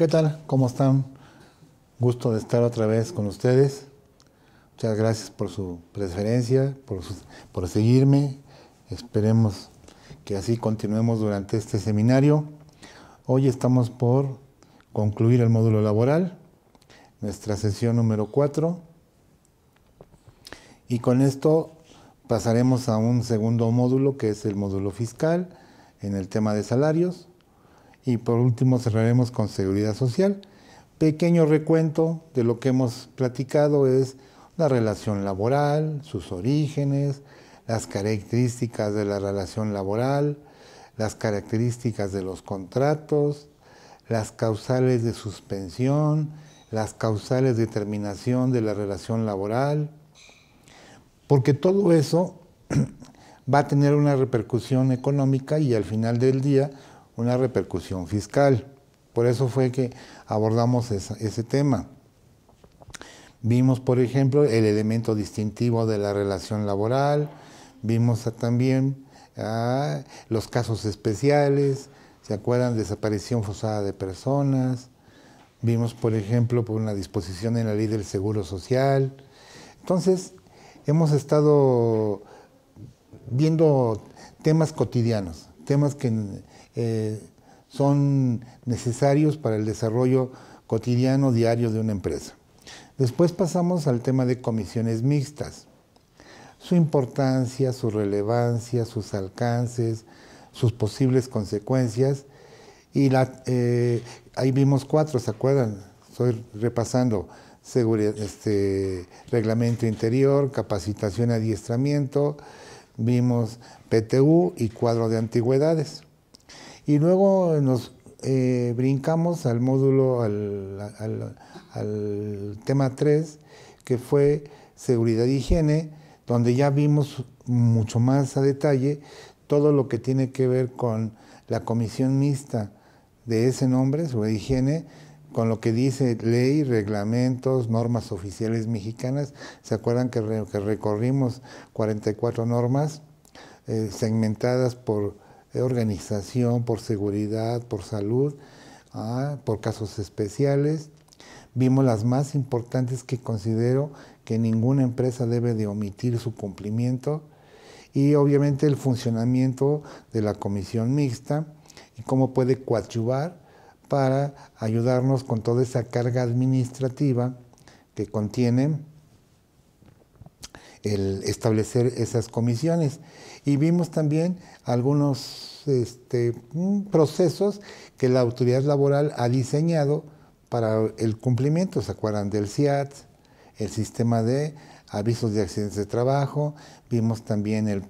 ¿Qué tal? ¿Cómo están? Gusto de estar otra vez con ustedes. Muchas gracias por su preferencia, por, seguirme. Esperemos que así continuemos durante este seminario. Hoy estamos por concluir el módulo laboral, nuestra sesión número 4. Y con esto pasaremos a un segundo módulo que es el módulo fiscal en el tema de salarios y por último cerraremos con seguridad social. Pequeño recuento de lo que hemos platicado es la relación laboral, sus orígenes, las características de la relación laboral, las características de los contratos, las causales de suspensión, las causales de terminación de la relación laboral, porque todo eso va a tener una repercusión económica y al final del día una repercusión fiscal. Por eso fue que abordamos ese tema. Vimos, por ejemplo, el elemento distintivo de la relación laboral, vimos también los casos especiales, ¿se acuerdan? Desaparición forzada de personas, vimos, por ejemplo, por una disposición en la ley del Seguro Social. Entonces, hemos estado viendo temas cotidianos, temas que eh, son necesarios para el desarrollo cotidiano, diario de una empresa. Después pasamos al tema de comisiones mixtas. Su importancia, su relevancia, sus alcances, sus posibles consecuencias. Y eh, ahí vimos cuatro, ¿se acuerdan? Estoy repasando. Este, reglamento interior, capacitación y adiestramiento, vimos PTU y cuadro de antigüedades. Y luego nos eh, brincamos al módulo, al, tema 3, que fue seguridad y higiene, donde ya vimos mucho más a detalle todo lo que tiene que ver con la comisión mixta de ese nombre, seguridad sobre higiene, con lo que dice ley, reglamentos, normas oficiales mexicanas. ¿Se acuerdan que, recorrimos 44 normas eh, segmentadas por eh, organización, por seguridad, por salud, ah, por casos especiales. Vimos las más importantes que considero que ninguna empresa debe de omitir su cumplimiento y obviamente el funcionamiento de la comisión mixta y cómo puede coadyuvar para ayudarnos con toda esa carga administrativa que contienen el establecer esas comisiones. Y vimos también algunos este, mm, procesos que la autoridad laboral ha diseñado para el cumplimiento. ¿Se acuerdan del CIAT? El sistema de avisos de accidentes de trabajo. Vimos también el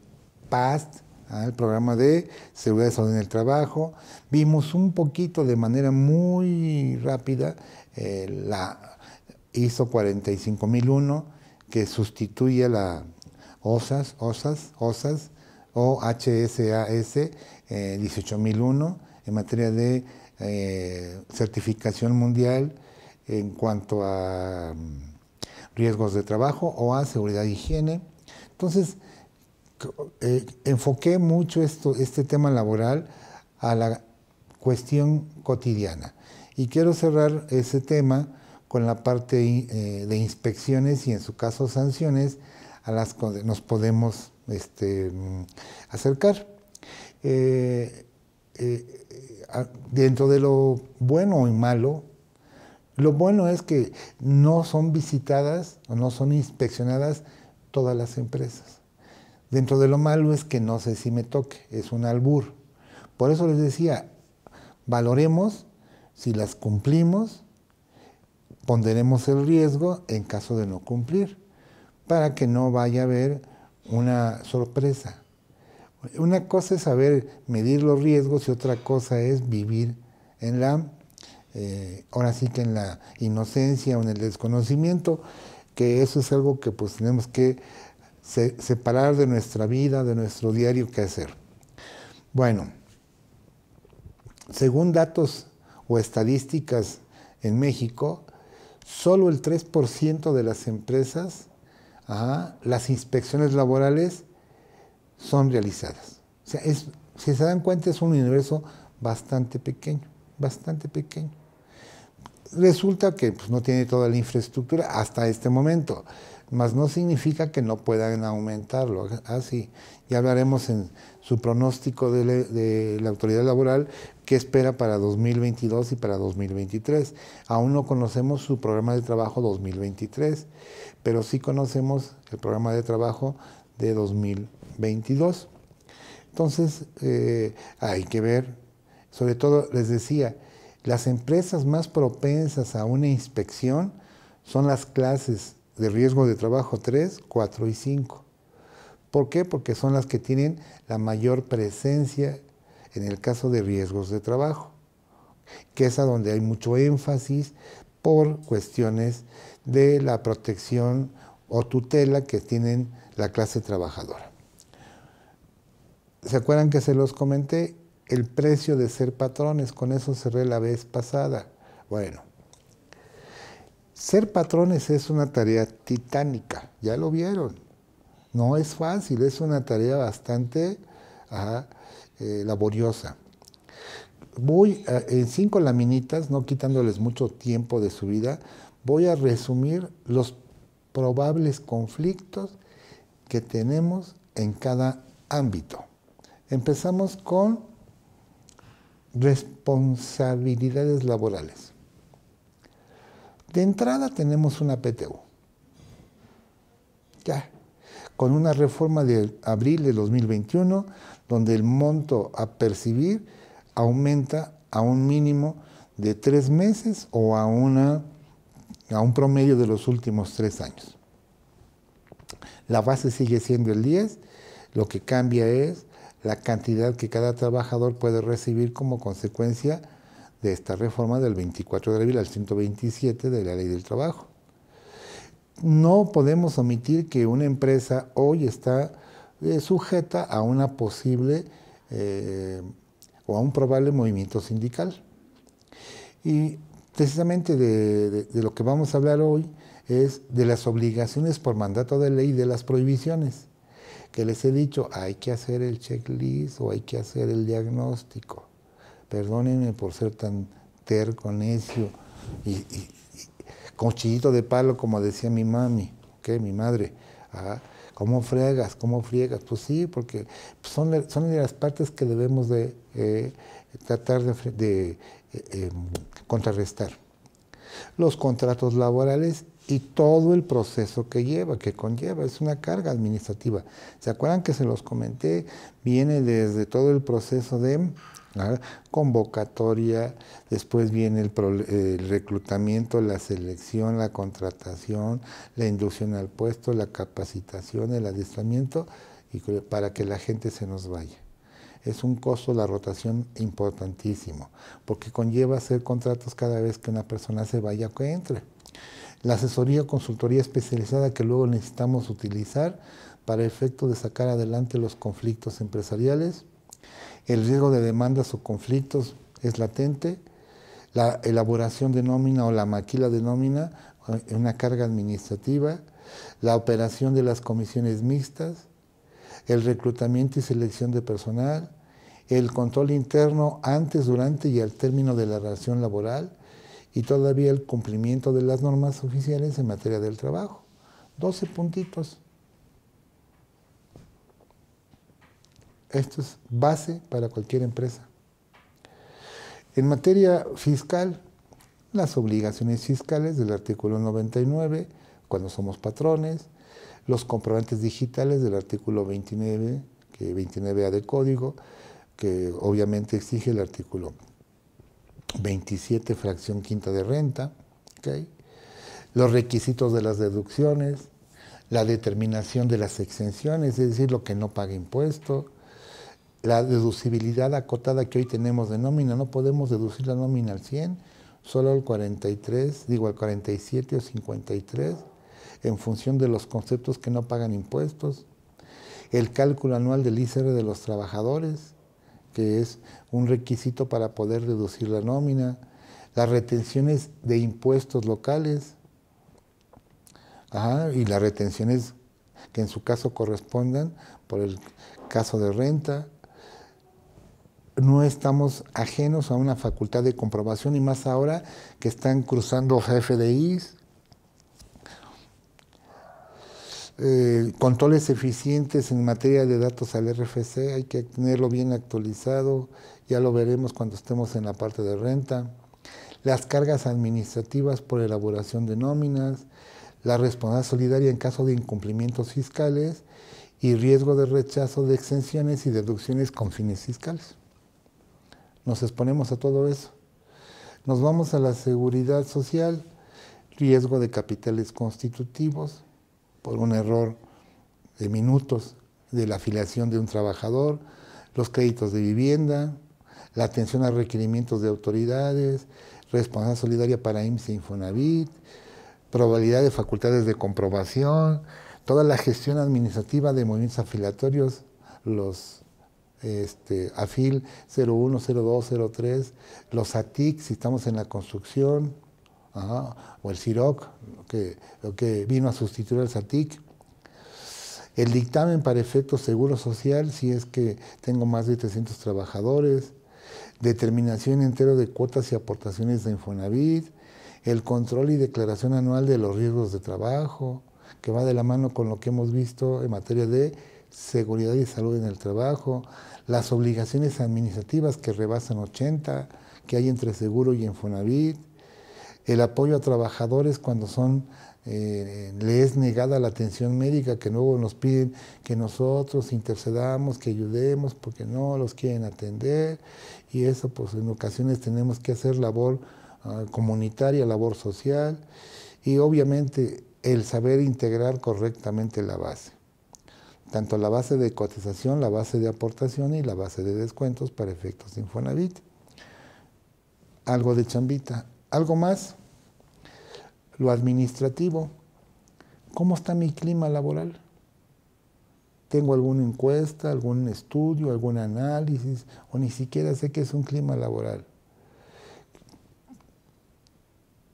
PAST, ¿ah? el programa de seguridad de salud en el trabajo. Vimos un poquito de manera muy rápida eh, la ISO 45001 que sustituye la OSAS, OSAS, OSAS, OHSAS 18001 eh, en materia de eh, certificación mundial en cuanto a mm, riesgos de trabajo o a seguridad e higiene. Entonces, eh, enfoqué mucho esto, este tema laboral a la cuestión cotidiana. Y quiero cerrar ese tema con la parte eh, de inspecciones y en su caso sanciones a las que nos podemos este, mm, acercar. Eh, eh, dentro de lo bueno y malo, lo bueno es que no son visitadas o no son inspeccionadas todas las empresas. Dentro de lo malo es que no sé si me toque, es un albur. Por eso les decía, valoremos si las cumplimos ponderemos el riesgo en caso de no cumplir, para que no vaya a haber una sorpresa. Una cosa es saber medir los riesgos y otra cosa es vivir en la, eh, ahora sí que en la inocencia o en el desconocimiento, que eso es algo que pues tenemos que separar de nuestra vida, de nuestro diario que hacer. Bueno, según datos o estadísticas en México, solo el 3% de las empresas, las inspecciones laborales son realizadas. O sea, si se dan cuenta es un universo bastante pequeño, bastante pequeño. Resulta que pues, no tiene toda la infraestructura hasta este momento, mas no significa que no puedan aumentarlo. Así, ah, sí. ya hablaremos en su pronóstico de, la autoridad laboral que espera para 2022 y para 2023. Aún no conocemos su programa de trabajo 2023, pero sí conocemos el programa de trabajo de 2022. Entonces, eh, hay que ver, sobre todo les decía, las empresas más propensas a una inspección son las clases de riesgo de trabajo 3, 4 y 5. ¿Por qué? Porque son las que tienen la mayor presencia en el caso de riesgos de trabajo, que es a donde hay mucho énfasis por cuestiones de la protección o tutela que tienen la clase trabajadora. ¿Se acuerdan que se los comenté? el precio de ser patrones. Con eso cerré la vez pasada. Bueno, ser patrones es una tarea titánica, ya lo vieron. No es fácil, es una tarea bastante eh, laboriosa. Voy en cinco laminitas, no quitándoles mucho tiempo de su vida, voy a resumir los probables conflictos que tenemos en cada ámbito. Empezamos con responsabilidades laborales. De entrada tenemos una PTU. Ya. Con una reforma de abril de 2021, donde el monto a percibir aumenta a un mínimo de tres meses o a, una, a un promedio de los últimos tres años. La base sigue siendo el 10, lo que cambia es la cantidad que cada trabajador puede recibir como consecuencia de esta reforma del 24 de abril al 127 de la Ley del Trabajo. No podemos omitir que una empresa hoy está eh, sujeta a una posible eh, o a un probable movimiento sindical. Y precisamente de, de lo que vamos a hablar hoy es de las obligaciones por mandato de ley y de las prohibiciones que les he dicho, hay que hacer el checklist o hay que hacer el diagnóstico. Perdónenme por ser tan terco, necio y, y, con chillito de palo, como decía mi mami, que mi madre. ¿ah? ¿Cómo friegas? ¿Cómo friegas? Pues sí, porque son, son de las partes que debemos de eh, tratar de, eh, em, contrarrestar. Los contratos laborales y todo el proceso que lleva, que conlleva. Es una carga administrativa. ¿Se acuerdan que se los comenté? Viene desde todo el proceso de convocatoria, después viene el, reclutamiento, la selección, la contratación, la inducción al puesto, la capacitación, el adiestramiento, y para que la gente se nos vaya. Es un costo la rotación importantísimo, porque conlleva hacer contratos cada vez que una persona se vaya o que entre la asesoría o consultoría especializada que luego necesitamos utilizar para efecto de sacar adelante los conflictos empresariales. El riesgo de demandas o conflictos es latente. La elaboración de nómina o la maquila de nómina, eh, una carga administrativa. La operación de las comisiones mixtas. El reclutamiento y selección de personal. El control interno antes, durante y al término de la relación laboral y todavía el cumplimiento de las normas oficiales en materia del trabajo. 12 puntitos. Esto es base para cualquier empresa. En materia fiscal, las obligaciones fiscales del artículo 99, cuando somos patrones, los comprobantes digitales del artículo 29, que 29A de código, que obviamente exige el artículo 27 fracción quinta de renta, los requisitos de las deducciones, la determinación de las exenciones, es decir, lo que no paga impuesto, la deducibilidad acotada que hoy tenemos de nómina, no podemos deducir la nómina al 100, solo al 43, digo al 47 o 53, en función de los conceptos que no pagan impuestos, el cálculo anual del ICR de los trabajadores, que es un requisito para poder reducir la nómina, las retenciones de impuestos locales y las retenciones que en su caso correspondan por el caso de renta. No estamos ajenos a una facultad de comprobación y más ahora que están cruzando FDIs Eh, controles eficientes en materia de datos al RFC, hay que tenerlo bien actualizado, ya lo veremos cuando estemos en la parte de renta, las cargas administrativas por elaboración de nóminas, la responsabilidad solidaria en caso de incumplimientos fiscales y riesgo de rechazo de exenciones y deducciones con fines fiscales. Nos exponemos a todo eso. Nos vamos a la seguridad social, riesgo de capitales constitutivos, por un error de minutos de la afiliación de un trabajador, los créditos de vivienda, la atención a requerimientos de autoridades, responsabilidad solidaria para IMSS e Infonavit, probabilidad de facultades de comprobación, toda la gestión administrativa de movimientos afiliatorios, los AFIL 01, 02, 03, los ATIC si estamos en la construcción, o el CIROC, que, que vino a sustituir al SATIC. El dictamen para efecto seguro social, si es que tengo más de 300 trabajadores, determinación entero de cuotas y aportaciones de Infonavit, el control y declaración anual de los riesgos de trabajo, que va de la mano con lo que hemos visto en materia de seguridad y salud en el trabajo, las obligaciones administrativas que rebasan 80, que hay entre seguro y Infonavit, el apoyo a trabajadores cuando son eh, le es negada la atención médica, que luego nos piden que nosotros intercedamos, que ayudemos, porque no los quieren atender, y eso pues en ocasiones tenemos que hacer labor ah, comunitaria, labor social, y obviamente el saber integrar correctamente la base, tanto la base de cotización, la base de aportación y la base de descuentos para efectos de Infonavit. Algo de chambita, algo más, lo administrativo. ¿Cómo está mi clima laboral? ¿Tengo alguna encuesta, algún estudio, algún análisis? O ni siquiera sé qué es un clima laboral.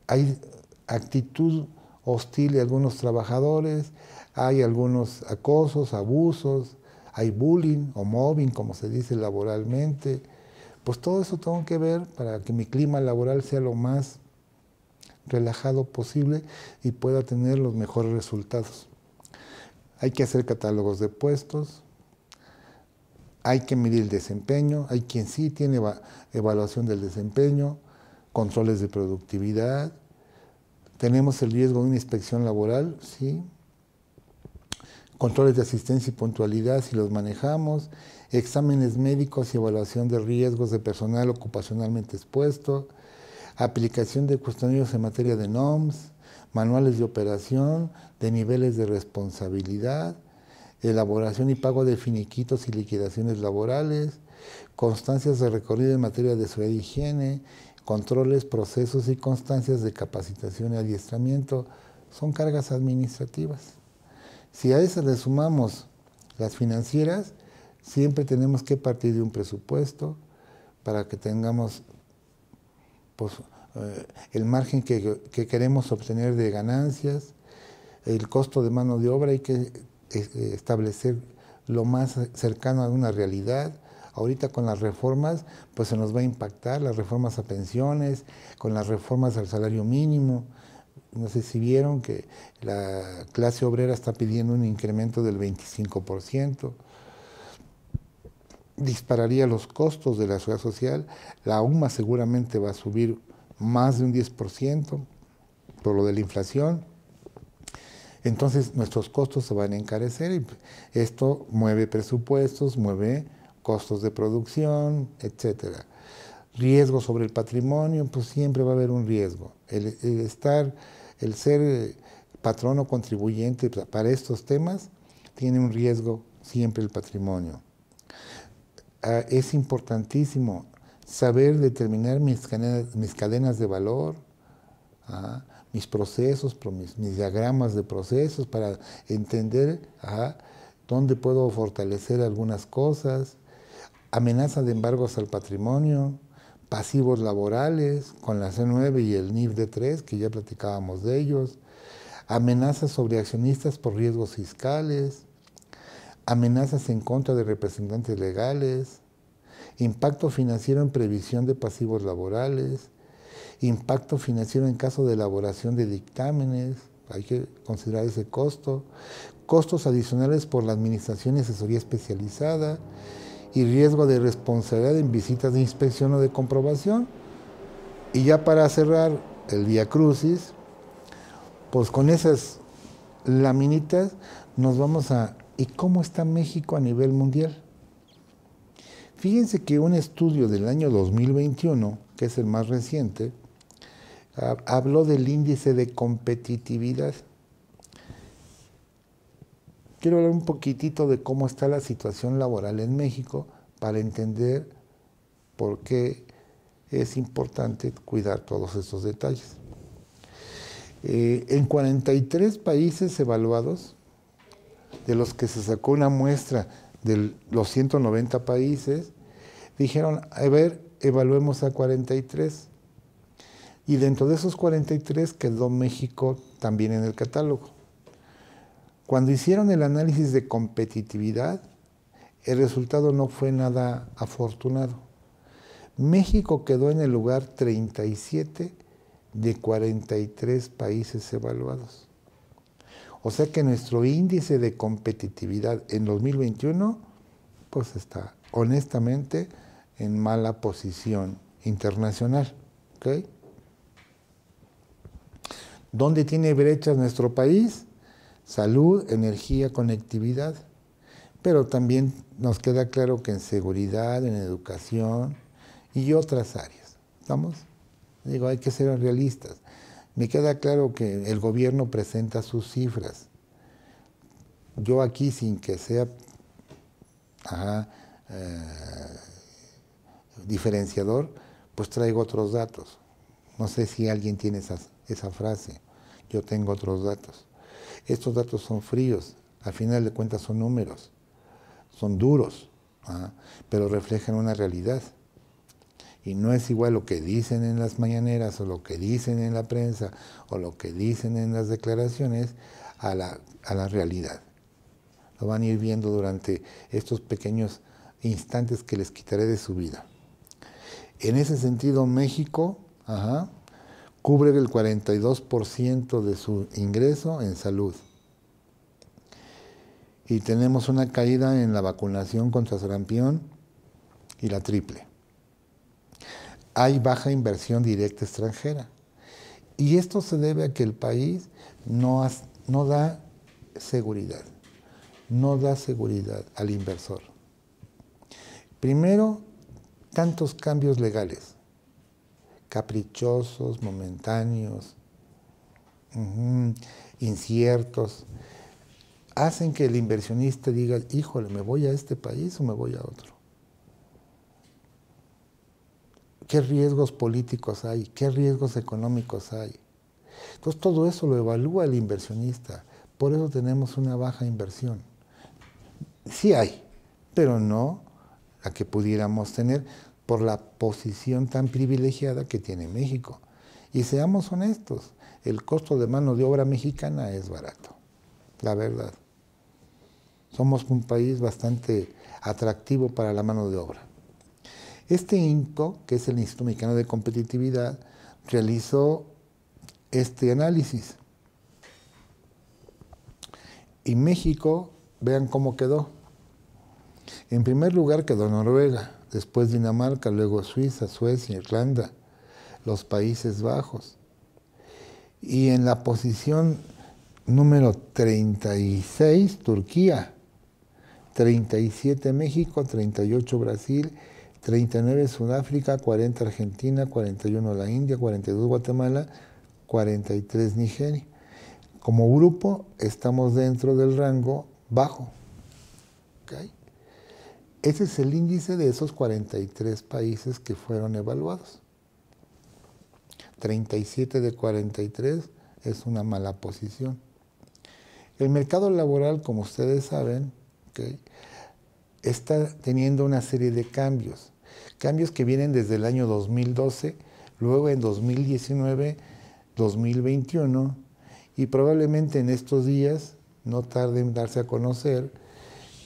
Hay actitud hostil de algunos trabajadores, hay algunos acosos, abusos, hay bullying o mobbing, como se dice laboralmente pues todo eso tengo que ver para que mi clima laboral sea lo más relajado posible y pueda tener los mejores resultados. Hay que hacer catálogos de puestos, hay que medir el desempeño, hay quien sí tiene evaluación del desempeño, controles de productividad, tenemos el riesgo de una inspección laboral, sí, controles de asistencia y puntualidad si los manejamos, exámenes médicos y evaluación de riesgos de personal ocupacionalmente expuesto, aplicación de cuestionarios en materia de NOMS, manuales de operación, de niveles de responsabilidad, elaboración y pago de finiquitos y liquidaciones laborales, constancias de recorrido en materia de seguridad y higiene, controles, procesos y constancias de capacitación y adiestramiento, son cargas administrativas. Si a esas le sumamos las financieras, Siempre tenemos que partir de un presupuesto para que tengamos pues, eh, el margen que, que, queremos obtener de ganancias, el costo de mano de obra hay que eh, establecer lo más cercano a una realidad. Ahorita con las reformas, pues se nos va a impactar, las reformas a pensiones, con las reformas al salario mínimo. No sé si vieron que la clase obrera está pidiendo un incremento del 25% dispararía los costos de la seguridad social, la UMA seguramente va a subir más de un 10% por lo de la inflación. Entonces nuestros costos se van a encarecer y esto mueve presupuestos, mueve costos de producción, etcétera. Riesgo sobre el patrimonio, pues siempre va a haber un riesgo. el estar, el ser eh, patrono contribuyente para estos temas tiene un riesgo siempre el patrimonio. Ah, es importantísimo saber determinar mis cadenas, mis cadenas de valor, ah, mis procesos, mis, diagramas de procesos para entender ah, dónde puedo fortalecer algunas cosas, amenaza de embargos al patrimonio, pasivos laborales con la C9 y el NIF D3, que ya platicábamos de ellos, amenazas sobre accionistas por riesgos fiscales, amenazas en contra de representantes legales, impacto financiero en previsión de pasivos laborales, impacto financiero en caso de elaboración de dictámenes, hay que considerar ese costo, costos adicionales por la administración y asesoría especializada y riesgo de responsabilidad en visitas de inspección o de comprobación. Y ya para cerrar el día crucis, pues con esas laminitas nos vamos a y cómo está México a nivel mundial. Fíjense que un estudio del año 2021, que es el más reciente, habló del índice de competitividad. Quiero hablar un poquitito de cómo está la situación laboral en México para entender por qué es importante cuidar todos estos detalles. Eh, en 43 países evaluados, de los que se sacó una muestra de los 190 países, dijeron, a ver, evaluemos a 43. Y dentro de esos 43 quedó México también en el catálogo. Cuando hicieron el análisis de competitividad, el resultado no fue nada afortunado. México quedó en el lugar 37 de 43 países evaluados. O sea que nuestro índice de competitividad en 2021 pues está honestamente en mala posición internacional. ¿okay? ¿Dónde tiene brechas nuestro país? Salud, energía, conectividad. Pero también nos queda claro que en seguridad, en educación y otras áreas. ¿Estamos? Digo, hay que ser realistas. Me queda claro que el gobierno presenta sus cifras. Yo aquí, sin que sea eh, diferenciador, pues traigo otros datos. No sé si alguien tiene esa, frase. Yo tengo otros datos. Estos datos son fríos, al final de cuentas son números, son duros, pero reflejan una realidad. Y no es igual lo que dicen en las mañaneras o lo que dicen en la prensa o lo que dicen en las declaraciones a la, realidad. Lo van a ir viendo durante estos pequeños instantes que les quitaré de su vida. En ese sentido, México cubre el 42% de su ingreso en salud. Y tenemos una caída en la vacunación contra sarampión y la triple hay baja inversión directa extranjera. Y esto se debe a que el país no, da seguridad, no da seguridad al inversor. Primero, tantos cambios legales, caprichosos, momentáneos, inciertos, hacen que el inversionista diga, híjole, me voy a este país o me voy a otro. qué riesgos políticos hay, qué riesgos económicos hay. Entonces todo eso lo evalúa el inversionista, por eso tenemos una baja inversión. Sí hay, pero no la que pudiéramos tener por la posición tan privilegiada que tiene México. Y seamos honestos, el costo de mano de obra mexicana es barato, la verdad. Somos un país bastante atractivo para la mano de obra. Este INCO, que es el Instituto Mexicano de Competitividad, realizó este análisis. Y México, vean cómo quedó. En primer lugar quedó Noruega, después Dinamarca, luego Suiza, Suecia, Irlanda, los Países Bajos. Y en la posición número 36, Turquía, 37 México, 38 Brasil 39 Sudáfrica, 40 Argentina, 41 la India, 42 Guatemala, 43 Nigeria. Como grupo estamos dentro del rango bajo. Ese es el índice de esos 43 países que fueron evaluados. 37 de 43 es una mala posición. El mercado laboral, como ustedes saben, está teniendo una serie de cambios. Cambios que vienen desde el año 2012, luego en 2019, 2021 y probablemente en estos días, no tarde en darse a conocer,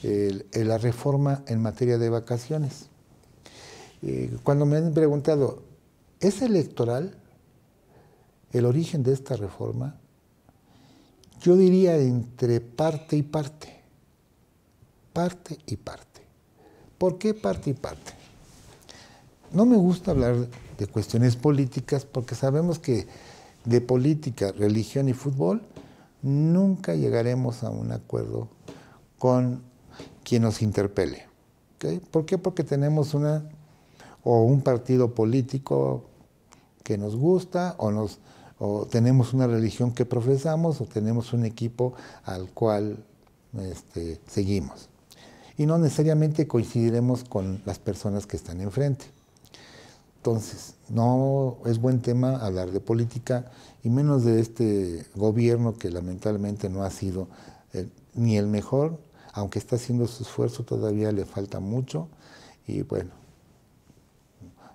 la reforma en materia de vacaciones. Eh, cuando me han preguntado, ¿es electoral el origen de esta reforma? Yo diría entre parte y parte. Parte y parte. ¿Por qué parte y parte? No me gusta hablar de cuestiones políticas porque sabemos que de política, religión y fútbol nunca llegaremos a un acuerdo con quien nos interpele. ¿Por qué? Porque tenemos una o un partido político que nos gusta o nos tenemos una religión que profesamos o tenemos un equipo al cual este, seguimos. Y no necesariamente coincidiremos con las personas que están enfrente. Entonces, no es buen tema hablar de política y menos de este gobierno que lamentablemente no ha sido eh, ni el mejor, aunque está haciendo su esfuerzo, todavía le falta mucho y bueno,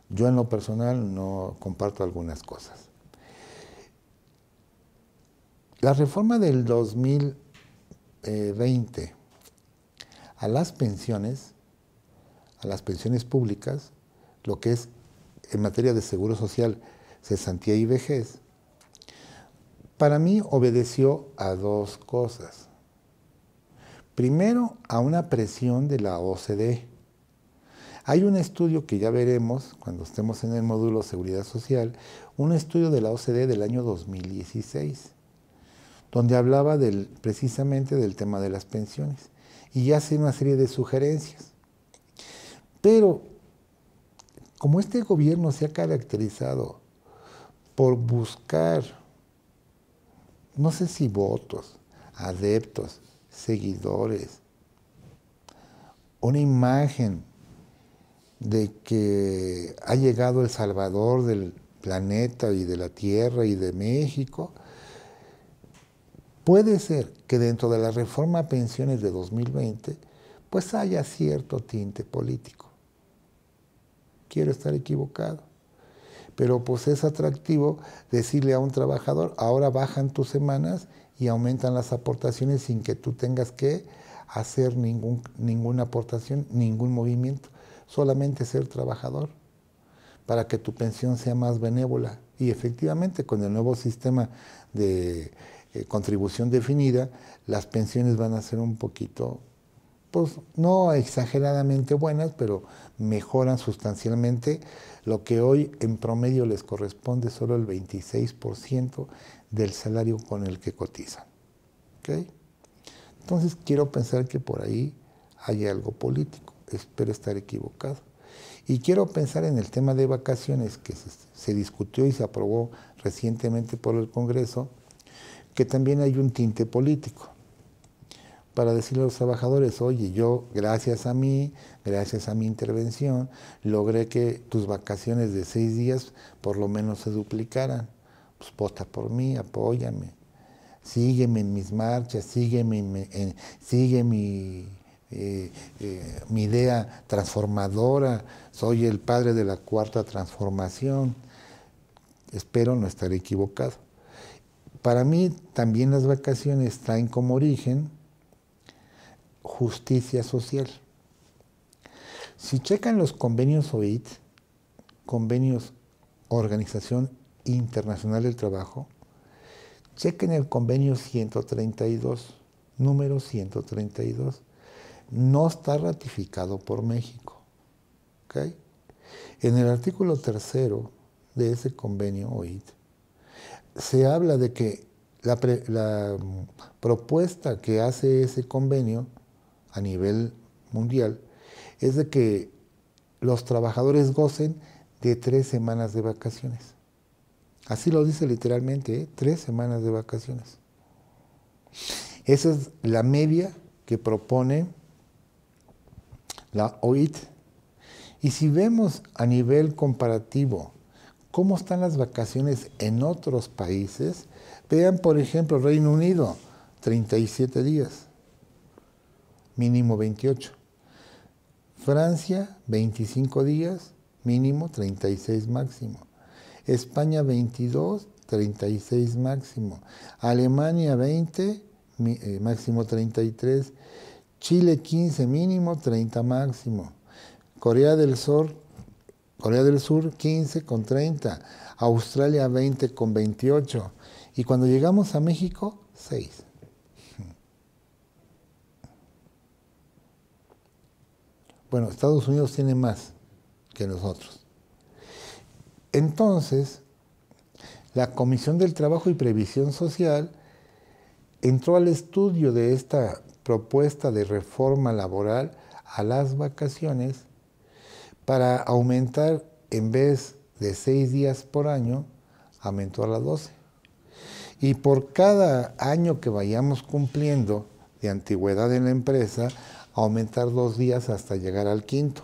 yo en lo personal no comparto algunas cosas. La reforma del 2020 a las pensiones, a las pensiones públicas, lo que es en materia de seguro social, cesantía y vejez, para mí obedeció a dos cosas. Primero, a una presión de la OCDE. Hay un estudio que ya veremos cuando estemos en el módulo Seguridad Social, un estudio de la OCDE del año 2016, donde hablaba del, precisamente del tema de las pensiones y hace una serie de sugerencias. Pero como este gobierno se ha caracterizado por buscar, no sé si votos, adeptos, seguidores, una imagen de que ha llegado el Salvador del planeta y de la Tierra y de México, puede ser que dentro de la reforma a pensiones de 2020 pues haya cierto tinte político quiero estar equivocado. Pero pues es atractivo decirle a un trabajador, ahora bajan tus semanas y aumentan las aportaciones sin que tú tengas que hacer ningún, ninguna aportación, ningún movimiento, solamente ser trabajador para que tu pensión sea más benévola. Y efectivamente, con el nuevo sistema de eh, contribución definida, las pensiones van a ser un poquito pues, no exageradamente buenas, pero mejoran sustancialmente lo que hoy en promedio les corresponde solo el 26% del salario con el que cotizan. Entonces quiero pensar que por ahí hay algo político, espero estar equivocado. Y quiero pensar en el tema de vacaciones que se discutió y se aprobó recientemente por el Congreso, que también hay un tinte político para decirle a los trabajadores, oye, yo gracias a mí, gracias a mi intervención, logré que tus vacaciones de seis días por lo menos se duplicaran. Pues vota por mí, apóyame, sígueme en mis marchas, sígueme en, sigue mi, eh, eh, mi idea transformadora, soy el padre de la cuarta transformación. Espero no estar equivocado. Para mí también las vacaciones traen como origen justicia social. Si checan los convenios OIT, e convenios Organización Internacional del Trabajo, chequen el convenio 132, número 132, no está ratificado por México. En el artículo tercero de ese convenio OIT, e se habla de que la mm, propuesta que hace ese convenio a nivel mundial es de que los trabajadores gocen de tres semanas de vacaciones. Así lo dice literalmente, ¿eh? tres semanas de vacaciones. Esa es la media que propone la OIT. Y si vemos a nivel comparativo cómo están las vacaciones en otros países, vean por ejemplo Reino Unido, 37 días mínimo 28. Francia, 25 días, mínimo 36 máximo. España, 22, 36 máximo. Alemania, 20, eh, máximo 33. Chile, 15 mínimo, 30 máximo. Corea del Sur, Corea del Sur 15 con 30, Australia 20 con 28 y cuando llegamos a México 6. Bueno, Estados Unidos tiene más que nosotros. Entonces, la Comisión del Trabajo y Previsión Social entró al estudio de esta propuesta de reforma laboral a las vacaciones para aumentar en vez de seis días por año, aumentó a las 12. Y por cada año que vayamos cumpliendo de antigüedad en la empresa, aumentar dos días hasta llegar al quinto.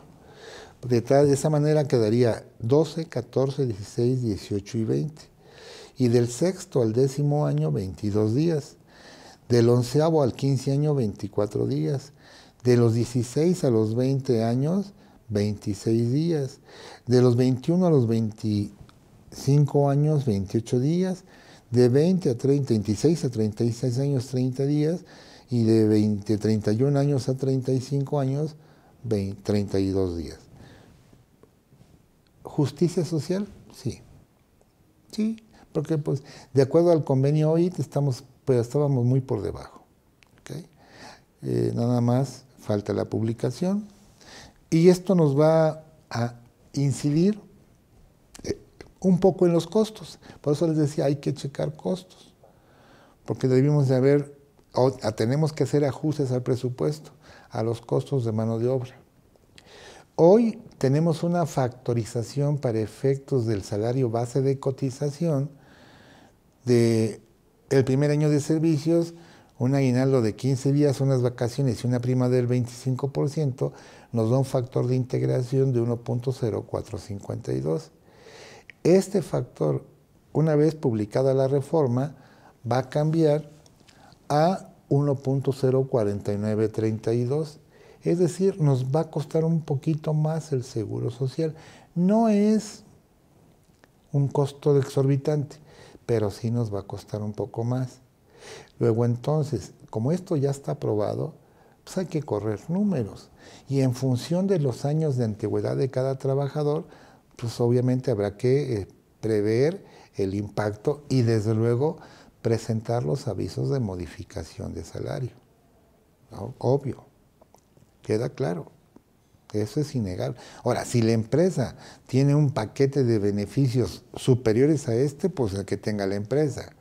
De, esa manera quedaría 12, 14, 16, 18 y 20. Y del sexto al décimo año, 22 días. Del onceavo al quince año, 24 días. De los 16 a los 20 años, 26 días. De los 21 a los 25 años, 28 días. De 20 a 30, 26 a 36 años, 30 días y de 20, 31 años a 35 años, 20, 32 días. ¿Justicia social? Sí. Sí, porque pues de acuerdo al convenio hoy estamos, pues, estábamos muy por debajo. Eh, nada más falta la publicación. Y esto nos va a incidir eh, un poco en los costos. Por eso les decía, hay que checar costos, porque debimos de haber tenemos que hacer ajustes al presupuesto, a los costos de mano de obra. Hoy tenemos una factorización para efectos del salario base de cotización de el primer año de servicios, un aguinaldo de 15 días, unas vacaciones y una prima del 25%, nos da un factor de integración de 1.0452. Este factor, una vez publicada la reforma, va a cambiar a 1.04932. Es decir, nos va a costar un poquito más el seguro social. No es un costo exorbitante, pero sí nos va a costar un poco más. Luego entonces, como esto ya está aprobado, pues hay que correr números. Y en función de los años de antigüedad de cada trabajador, pues obviamente habrá que eh, prever el impacto y desde luego presentar los avisos de modificación de salario. Obvio, queda claro. Eso es innegable. Ahora, si la empresa tiene un paquete de beneficios superiores a este, pues el que tenga la empresa.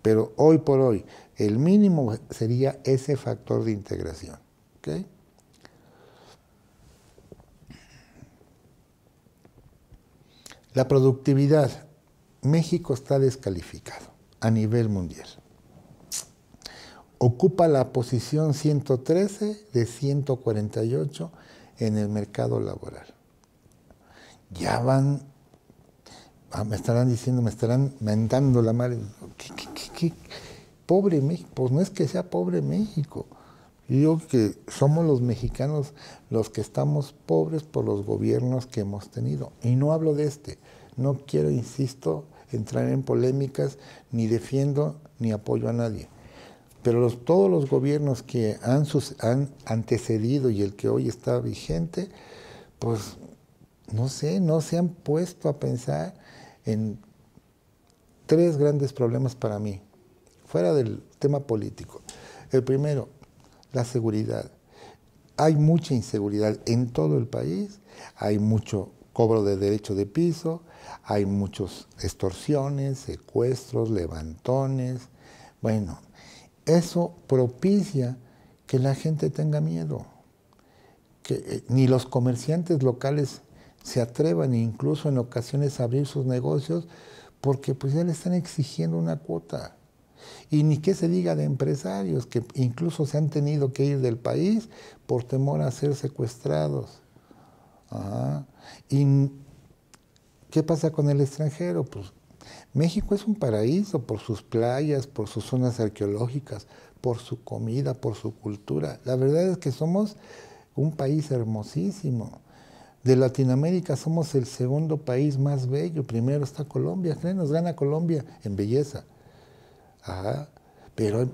Pero hoy por hoy, el mínimo sería ese factor de integración. La productividad. México está descalificado a nivel mundial. Ocupa la posición 113 de 148 en el mercado laboral. Ya van, ah, me estarán diciendo, me estarán mentando la madre. ¿Qué, pobre México, pues no es que sea pobre México. Yo que somos los mexicanos los que estamos pobres por los gobiernos que hemos tenido. Y no hablo de este. No quiero, insisto, entrar en polémicas, ni defiendo ni apoyo a nadie. Pero todos los gobiernos que han, han antecedido y el que hoy está vigente, pues no sé, no se han puesto a pensar en tres grandes problemas para mí, fuera del tema político. El primero, la seguridad. Hay mucha inseguridad en todo el país, hay mucho cobro de derecho de piso, hay muchas extorsiones, secuestros, levantones. Bueno, eso propicia que la gente tenga miedo, que eh, ni los comerciantes locales se atrevan incluso en ocasiones a abrir sus negocios porque pues ya le están exigiendo una cuota. Y ni que se diga de empresarios que incluso se han tenido que ir del país por temor a ser secuestrados. Ah, y ¿Qué pasa con el extranjero? Pues México es un paraíso por sus playas, por sus zonas arqueológicas, por su comida, por su cultura. La verdad es que somos un país hermosísimo. De Latinoamérica somos el segundo país más bello. Primero está Colombia, nos gana Colombia en belleza. Ajá. Pero